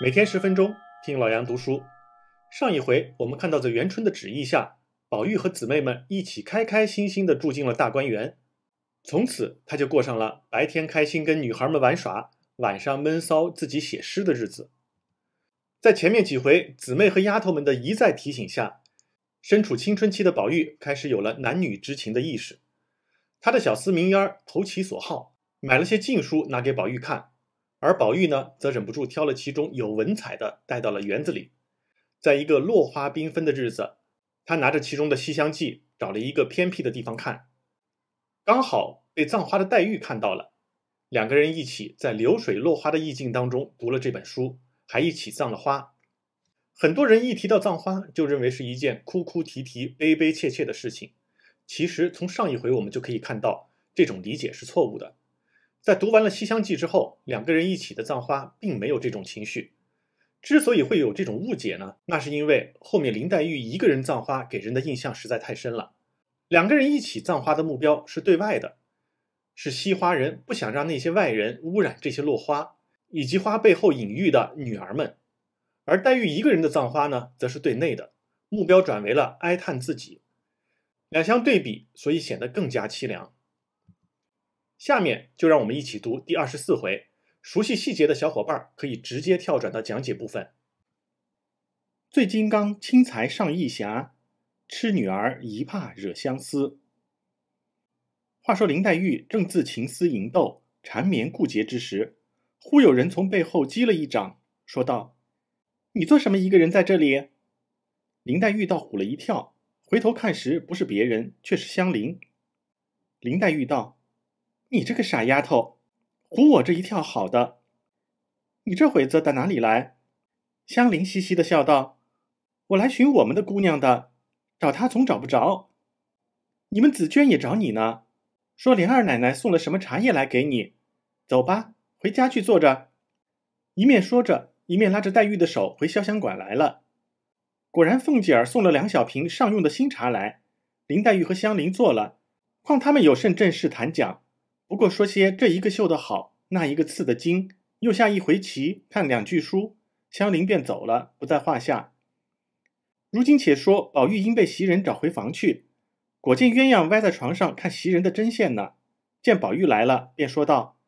每天十分钟，听老杨读书。上一回我们看到，在元春的旨意下，宝玉和姊妹们一起开开心心的住进了大观园。从此，他就过上了白天开心跟女孩们玩耍，晚上闷骚自己写诗的日子。在前面几回姊妹和丫头们的一再提醒下，身处青春期的宝玉开始有了男女之情的意识。他的小厮明烟儿投其所好，买了些禁书拿给宝玉看。而宝玉呢，则忍不住挑了其中有文采的带到了园子里，在一个落花缤纷的日子，他拿着其中的《西厢记》，找了一个偏僻的地方看，刚好被葬花的黛玉看到了，两个人一起在流水落花的意境当中读了这本书，还一起葬了花。很多人一提到葬花，就认为是一件哭哭啼啼、悲悲切切的事情，其实从上一回我们就可以看到，这种理解是错误的。在读完了《西厢记》之后，两个人一起的葬花并没有这种情绪。之所以会有这种误解呢，那是因为后面林黛玉一个人葬花给人的印象实在太深了。两个人一起葬花的目标是对外的，是惜花人不想让那些外人污染这些落花，以及花背后隐喻的女儿们。而黛玉一个人的葬花呢，则是对内的，目标转为了哀叹自己。两相对比，所以显得更加凄凉。下面就让我们一起读第二十四回。熟悉细节的小伙伴可以直接跳转到讲解部分。醉金刚轻财上义侠，痴女儿一怕惹相思。话说林黛玉正自情思吟斗，缠绵顾结之时，忽有人从背后击了一掌，说道：“你做什么一个人在这里？”林黛玉倒唬了一跳，回头看时，不是别人，却是香菱。林黛玉道。你这个傻丫头，唬我这一跳，好的。你这会子到哪里来？香菱嘻嘻的笑道：“我来寻我们的姑娘的，找她总找不着。你们紫娟也找你呢，说莲二奶奶送了什么茶叶来给你。走吧，回家去坐着。”一面说着，一面拉着黛玉的手回潇湘馆来了。果然，凤姐儿送了两小瓶上用的新茶来，林黛玉和香菱坐了，况他们有甚正事谈讲。不过说些这一个绣的好，那一个刺的精，又下一回棋，看两句书，香菱便走了，不在话下。如今且说宝玉因被袭人找回房去，果见鸳鸯歪在床上看袭人的针线呢，见宝玉来了，便说道：“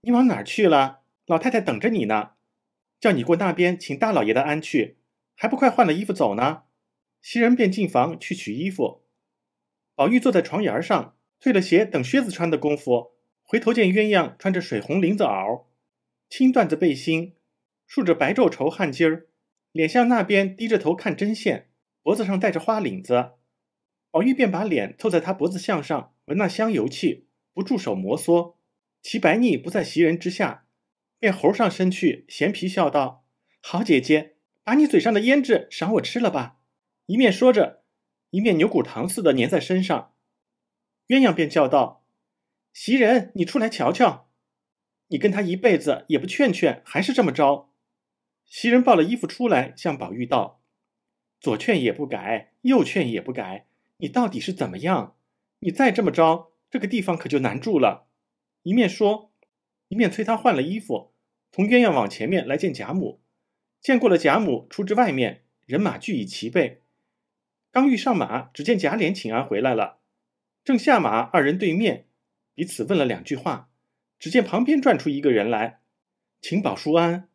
你往哪儿去了？老太太等着你呢，叫你过那边请大老爷的安去，还不快换了衣服走呢？”袭人便进房去取衣服，宝玉坐在床沿上。褪了鞋，等靴子穿的功夫，回头见鸳鸯穿着水红绫子袄，青缎子背心，竖着白皱绸汗巾儿，脸向那边低着头看针线，脖子上戴着花领子。宝玉便把脸凑在他脖子项上，闻那香油气，不住手摩挲。其白腻不在袭人之下，便猴上身去，咸皮笑道：“好姐姐，把你嘴上的胭脂赏我吃了吧。”一面说着，一面牛骨糖似的粘在身上。鸳鸯便叫道：“袭人，你出来瞧瞧，你跟他一辈子也不劝劝，还是这么着。”袭人抱了衣服出来，向宝玉道：“左劝也不改，右劝也不改，你到底是怎么样？你再这么着，这个地方可就难住了。”一面说，一面催他换了衣服，从鸳鸯往前面来见贾母。见过了贾母，出至外面，人马俱已齐备。刚欲上马，只见贾琏请安回来了。正下马，二人对面，彼此问了两句话。只见旁边转出一个人来，请宝叔安。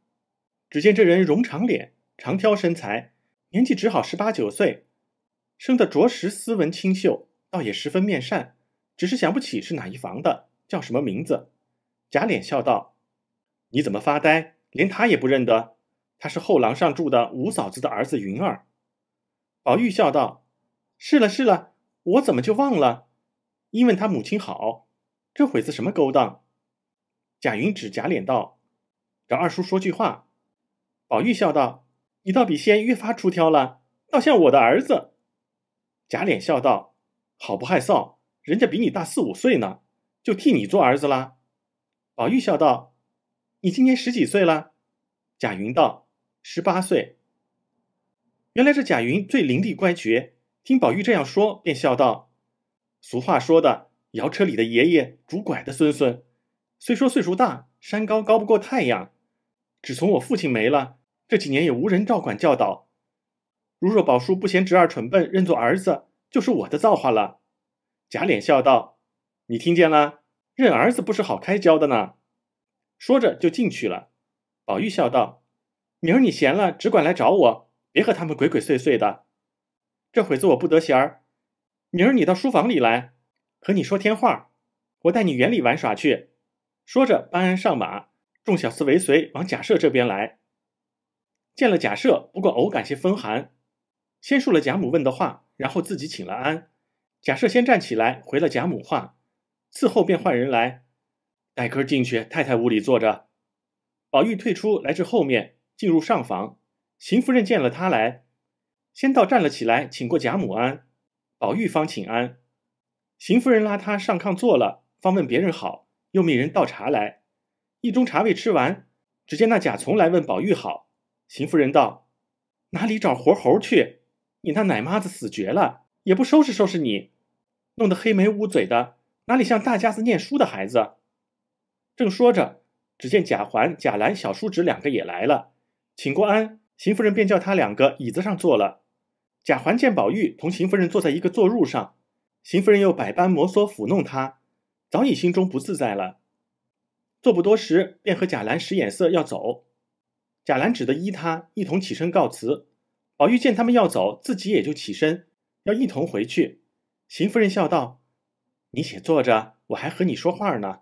只见这人容长脸，长挑身材，年纪只好十八九岁，生得着实斯文清秀，倒也十分面善，只是想不起是哪一房的，叫什么名字。贾琏笑道：“你怎么发呆，连他也不认得？他是后廊上住的五嫂子的儿子云儿。”宝玉笑道：“是了是了，我怎么就忘了？”因问他母亲好，这会子什么勾当？贾云指贾琏道：“找二叔说句话。”宝玉笑道：“你倒比先越发出挑了，倒像我的儿子。”贾琏笑道：“好不害臊！人家比你大四五岁呢，就替你做儿子啦。”宝玉笑道：“你今年十几岁了？”贾云道：“十八岁。”原来是贾云最伶俐乖觉，听宝玉这样说，便笑道。俗话说的“摇车里的爷爷拄拐的孙孙”，虽说岁数大，山高高不过太阳。只从我父亲没了，这几年也无人照管教导。如若宝叔不嫌侄儿蠢笨，认作儿子，就是我的造化了。贾琏笑道：“你听见了？认儿子不是好开交的呢。”说着就进去了。宝玉笑道：“明儿你闲了，只管来找我，别和他们鬼鬼祟祟的。这会子我不得闲儿。”明儿你到书房里来，和你说天话。我带你园里玩耍去。说着，班安上马，众小厮尾随往贾赦这边来。见了贾赦，不过偶感些风寒，先述了贾母问的话，然后自己请了安。贾赦先站起来回了贾母话，伺候便换人来，带哥进去太太屋里坐着。宝玉退出来至后面，进入上房。邢夫人见了他来，先到站了起来，请过贾母安。宝玉方请安，邢夫人拉他上炕坐了，方问别人好，又命人倒茶来。一盅茶未吃完，只见那贾从来问宝玉好。邢夫人道：“哪里找活猴去？你那奶妈子死绝了，也不收拾收拾你，弄得黑眉乌嘴的，哪里像大家子念书的孩子？”正说着，只见贾环、贾兰小叔侄两个也来了，请过安，邢夫人便叫他两个椅子上坐了。贾环见宝玉同邢夫人坐在一个坐褥上，邢夫人又百般摩挲抚弄他，早已心中不自在了。坐不多时，便和贾兰使眼色要走。贾兰只得依他，一同起身告辞。宝玉见他们要走，自己也就起身，要一同回去。邢夫人笑道：“你且坐着，我还和你说话呢。”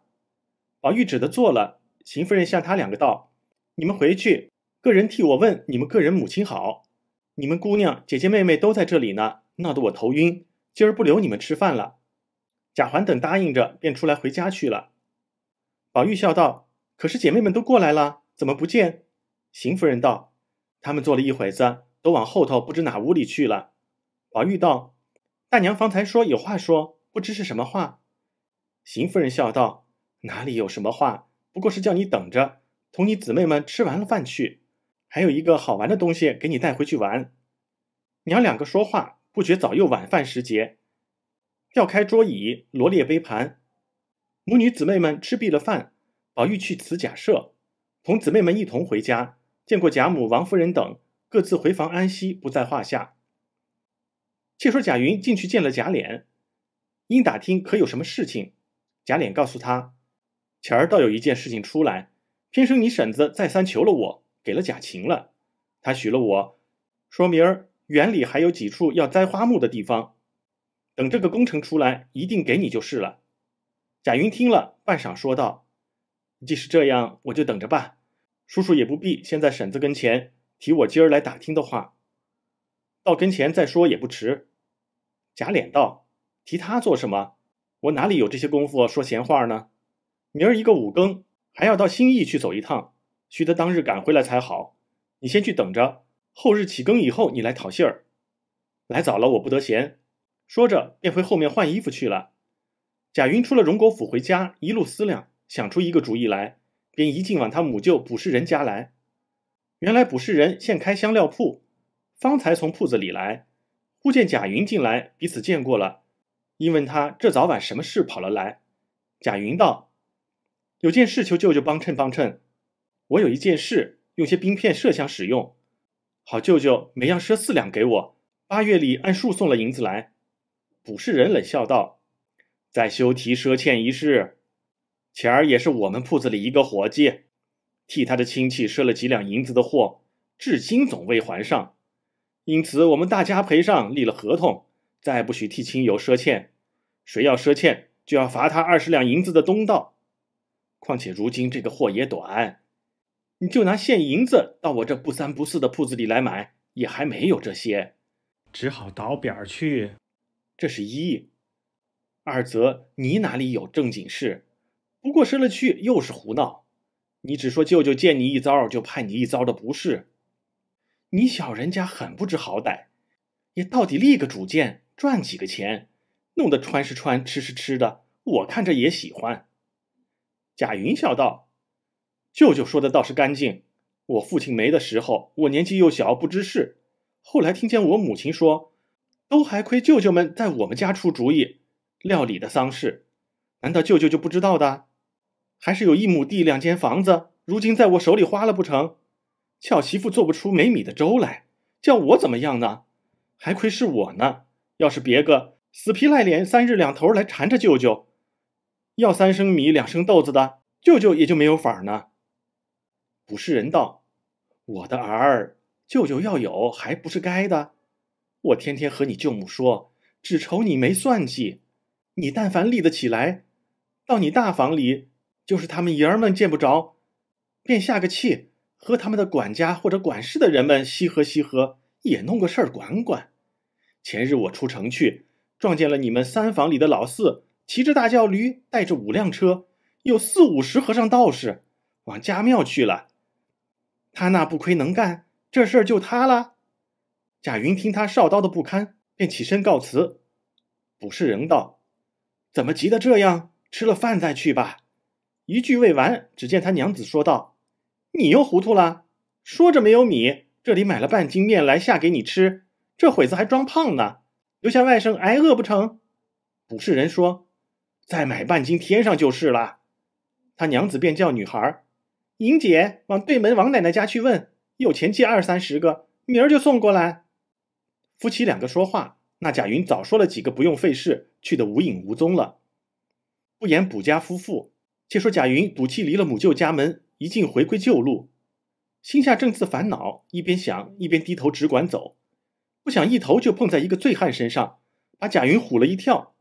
宝玉只得坐了。邢夫人向他两个道：“你们回去，个人替我问你们个人母亲好。”你们姑娘、姐姐、妹妹都在这里呢，闹得我头晕。今儿不留你们吃饭了。贾环等答应着，便出来回家去了。宝玉笑道：“可是姐妹们都过来了，怎么不见？”邢夫人道：“他们坐了一会子，都往后头不知哪屋里去了。”宝玉道：“大娘方才说有话说，不知是什么话。”邢夫人笑道：“哪里有什么话？不过是叫你等着，同你姊妹们吃完了饭去。”还有一个好玩的东西给你带回去玩。娘两个说话，不觉早又晚饭时节，调开桌椅，罗列杯盘，母女姊妹们吃毕了饭，宝玉去辞贾赦，同姊妹们一同回家，见过贾母、王夫人等，各自回房安息，不在话下。且说贾云进去见了贾琏，因打听可有什么事情，贾琏告诉他：“前儿倒有一件事情出来，偏生你婶子再三求了我。”给了贾晴了，他许了我，说明儿园里还有几处要栽花木的地方，等这个工程出来，一定给你就是了。贾云听了半晌，说道：“既是这样，我就等着吧。叔叔也不必先在婶子跟前提我今儿来打听的话，到跟前再说也不迟。”贾琏道：“提他做什么？我哪里有这些功夫说闲话呢？明儿一个五更，还要到新义去走一趟。”须得当日赶回来才好，你先去等着，后日起更以后你来讨信儿。来早了我不得闲。说着，便回后面换衣服去了。贾云出了荣国府回家，一路思量，想出一个主意来，便一径往他母舅卜世人家来。原来卜世仁现开香料铺，方才从铺子里来，忽见贾云进来，彼此见过了，因问他这早晚什么事跑了来。贾云道：“有件事求舅舅帮衬帮衬。”我有一件事，用些冰片麝香使用，好舅舅每样赊四两给我，八月里按数送了银子来。卜士人冷笑道：“再休提赊欠一事。前儿也是我们铺子里一个伙计，替他的亲戚赊了几两银子的货，至今总未还上，因此我们大家赔上，立了合同，再不许替亲友赊欠。谁要赊欠，就要罚他二十两银子的东道。况且如今这个货也短。”你就拿现银子到我这不三不四的铺子里来买，也还没有这些，只好倒扁儿去。这是一，二则你哪里有正经事？不过失了去又是胡闹。你只说舅舅见你一遭就派你一遭的不是，你小人家很不知好歹，也到底立个主见，赚几个钱，弄得穿是穿，吃是吃的，我看着也喜欢。贾云笑道。舅舅说的倒是干净。我父亲没的时候，我年纪又小，不知事。后来听见我母亲说，都还亏舅舅们在我们家出主意料理的丧事。难道舅舅就不知道的？还是有一亩地、两间房子，如今在我手里花了不成？巧媳妇做不出没米的粥来，叫我怎么样呢？还亏是我呢。要是别个死皮赖脸，三日两头来缠着舅舅，要三升米、两升豆子的，舅舅也就没有法儿呢。不士人道，我的儿，舅舅要有还不是该的。我天天和你舅母说，只愁你没算计。你但凡立得起来，到你大房里，就是他们爷儿们见不着，便下个气，和他们的管家或者管事的人们稀和稀和，也弄个事儿管管。前日我出城去，撞见了你们三房里的老四，骑着大轿驴，带着五辆车，有四五十和尚道士，往家庙去了。他那不亏能干，这事儿就他了。贾云听他少刀的不堪，便起身告辞。卜士仁道：“怎么急得这样？吃了饭再去吧。”一句未完，只见他娘子说道：“你又糊涂了。”说着没有米，这里买了半斤面来下给你吃。这会子还装胖呢，留下外甥挨饿不成？卜士仁说：“再买半斤添上就是了。”他娘子便叫女孩。莹姐往对门王奶奶家去问，有钱借二三十个，明儿就送过来。夫妻两个说话，那贾云早说了几个不用费事，去的无影无踪了。不言卜家夫妇，且说贾云赌气离了母舅家门，一进回归旧路，心下正自烦恼，一边想一边低头只管走，不想一头就碰在一个醉汉身上，把贾云唬了一跳。